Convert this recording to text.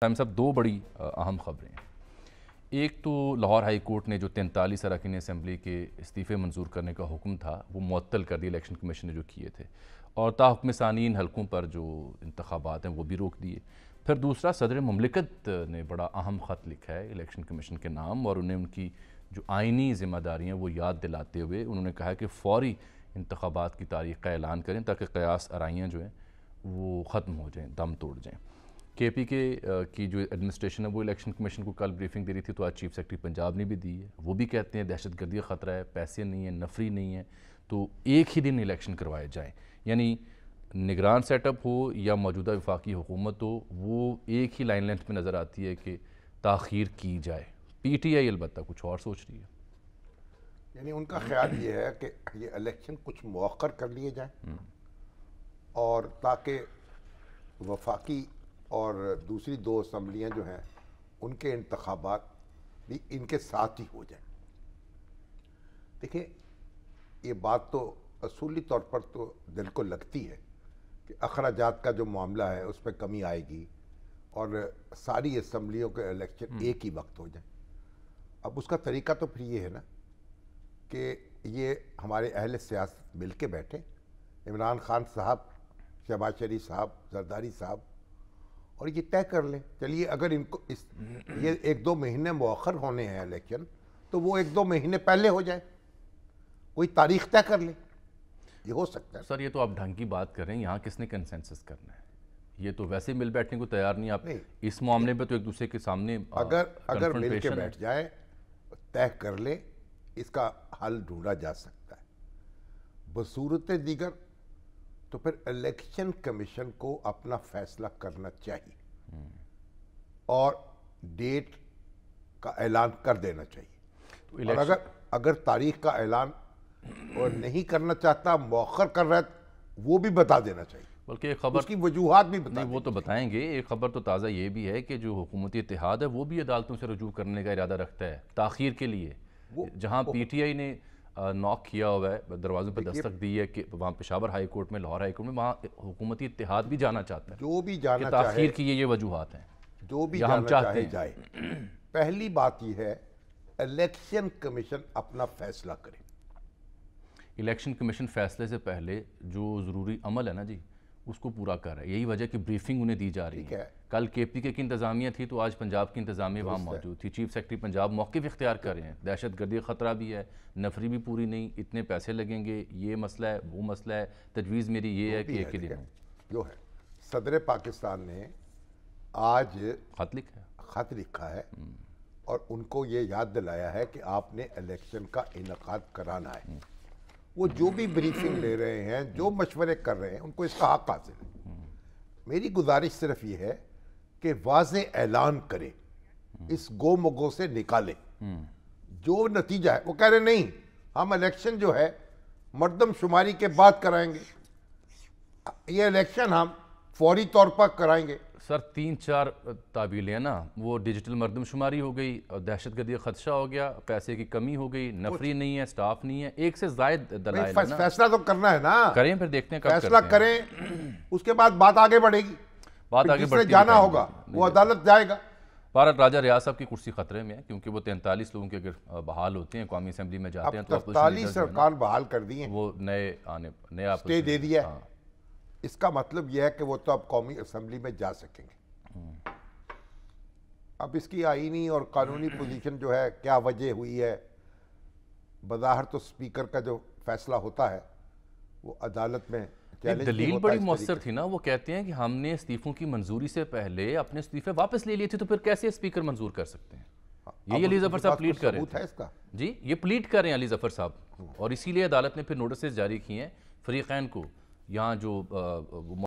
Time साहब दो बड़ी अहम खबरें एक तो लाहौर हाई कोर्ट ने जो तैंतालीस अरकान असम्बली के इस्तीफ़े मंजूर करने का हुक्म था वो मअतल कर दिए इलेक्शन कमीशन ने जो किए थे और ताहकम सानी इन हलकों पर जो इंतबात हैं वो भी रोक दिए फिर दूसरा सदर ममलिकत ने बड़ा अहम ख़त लिखा है इलेक्शन कमीशन के नाम और उन्हें उनकी जो आइनी ज़िम्मेदारियाँ वो याद दिलाते हुए उन्होंने कहा कि फौरी इंतबात की तारीख का ऐलान करें ताकि कयास आरियाँ जो हैं वो ख़त्म हो जाएँ दम तोड़ जाएँ के पी के की जो एडमिनिस्ट्रेशन है वो इलेक्शन कमीशन को कल ब्रीफिंग दे रही थी तो आज चीफ सेक्रेटरी पंजाब ने भी दी है वो भी कहते हैं दहशत गर्दी का ख़तरा है पैसे नहीं है नफरी नहीं है तो एक ही दिन इलेक्शन करवाए जाएँ यानी निगरान सेटअप हो या मौजूदा विफाकी हुकूमत हो वो एक ही लाइन लेंथ में नज़र आती है कि ताखीर की जाए पी टी आई अलबत्ता कुछ और सोच रही है यानी उनका ख्याल ये है कि ये इलेक्शन कुछ मौख़र कर लिए जाए हम्म। और ताकि वफाकी और दूसरी दो असम्बलियाँ जो हैं उनके इंतबात भी इनके साथ ही हो जाए देखिए ये बात तो असूली तौर पर तो दिल को लगती है कि अखराज का जो मामला है उसमें कमी आएगी और सारी असम्बलियों के इलेक्शन हम्म। एक ही वक्त हो जाए अब उसका तरीका तो फिर ये है ना कि ये हमारे अहल सियासत मिल के बैठे इमरान खान साहब शहबाज शरीफ साहब जरदारी साहब और ये तय कर लें चलिए अगर इनको इस ये एक दो महीने मौखर होने हैं इलेक्शन तो वो एक दो महीने पहले हो जाए कोई तारीख तय कर ले ये हो सकता है सर ये तो आप ढंग की बात कर रहे हैं यहाँ किसने कंसेंसस करना है ये तो वैसे मिल बैठने को तैयार नहीं आप नहीं, इस मामले में तो एक दूसरे के सामने अगर आ, अगर मिल के बैठ जाए तय कर ले इसका हल ढूंढा जा सकता है बसूरत दीगर तो फिर इलेक्शन कमीशन को अपना फैसला करना चाहिए और डेट का ऐलान कर देना चाहिए तो और अगर अगर तारीख का ऐलान और नहीं करना चाहता मौखर कर रहा है वो भी बता देना चाहिए बल्कि एक खबर की वजूहत भी बता वो तो बताएंगे एक खबर तो ताज़ा ये भी है कि जो हुकूमती इतिहाद है वो भी अदालतों से रजू करने का इरादा रखता है ताखिर के लिए जहाँ पी टी आई ने नॉक किया हुआ है दरवाज़ों पर दस्तक दी है कि वहाँ पेशावर हाई कोर्ट में लाहौर हाई कोर्ट में वहाँ हुकूमती इतिहाद भी जाना चाहते हैं जो भी जाना ताखिर की ये ये वजूहत हैं जो भी हम चाहते हैं जाए पहली बात यह है इलेक्शन कमीशन अपना फैसला करे इलेक्शन कमीशन फैसले से पहले जो ज़रूरी अमल है ना जी उसको पूरा कर रहा है यही वजह की ब्रीफिंग उन्हें दी जा रही है।, कल के पी के की इंतजामिया थी तो आज पंजाब की इंतजामिया वहाँ मौजूद थी चीफ सेक्रेटरी पंजाब मौके भी इख्तियार कर रहे हैं दहशत गर्दी ख़तरा भी है नफरी भी पूरी नहीं इतने पैसे लगेंगे ये मसला है वो मसला है तजवीज़ मेरी ये है कि एक ही दिन जो है सदर पाकिस्तान ने आज खत लिखा है खत लिखा है हम्म। और उनको ये याद दिलाया है कि आपने इलेक्शन का इनका कराना है हम्म। वो जो भी ब्रीफिंग ले रहे हैं जो मशवरे कर रहे हैं उनको इसका हक हासिल है मेरी गुजारिश सिर्फ ये है कि वाज ऐलान करें इस गो मगो से निकालें जो नतीजा है वो कह रहे नहीं हम इलेक्शन जो है मरदम शुमारी के बाद कराएंगे ये इलेक्शन हम फौरी तौर पर कराएंगे सर तीन चार ताबीलें ना वो डिजिटल मरदमशुमारी हो गई और दहशत गर्दी का खदशा हो गया पैसे की कमी हो गई नफरी नहीं है स्टाफ नहीं है एक से जायद फैसला तो करना है ना करें फिर देखते हैं फैसला करें उसके बाद बात आगे बढ़ेगी बात आगे बढ़ जाना होगा वो अदालत जाएगा भारत राजा रियाज साहब की कुर्सी खतरे में है क्योंकि वो तैंतालीस लोगों के अगर बहाल होते हैं कौमी असम्बली में जाते हैं तो सरकार बहाल कर दी है वो नए आने नया दे दिया इसका मतलब यह है कि वो तो अब कौमी असम्बली में जा सकेंगे अब इसकी आइनी और कानूनी पोजीशन जो है क्या वजह हुई है बाहर तो स्पीकर का जो फैसला होता है वो अदालत में दलील बड़ी मौसर थी ना वो कहते हैं कि हमने इस्तीफ़ों की मंजूरी से पहले अपने इस्तीफे वापस ले लिए थे तो फिर कैसे स्पीकर मंजूर कर सकते हैं हाँ, ये अली जफर साहब प्लीट कर रहे हैं इसका जी ये प्लीट कर रहे हैं अली जफर साहब हाँ। और इसीलिए अदालत ने फिर नोटिस जारी किए हैं फरीकैन को यहाँ जो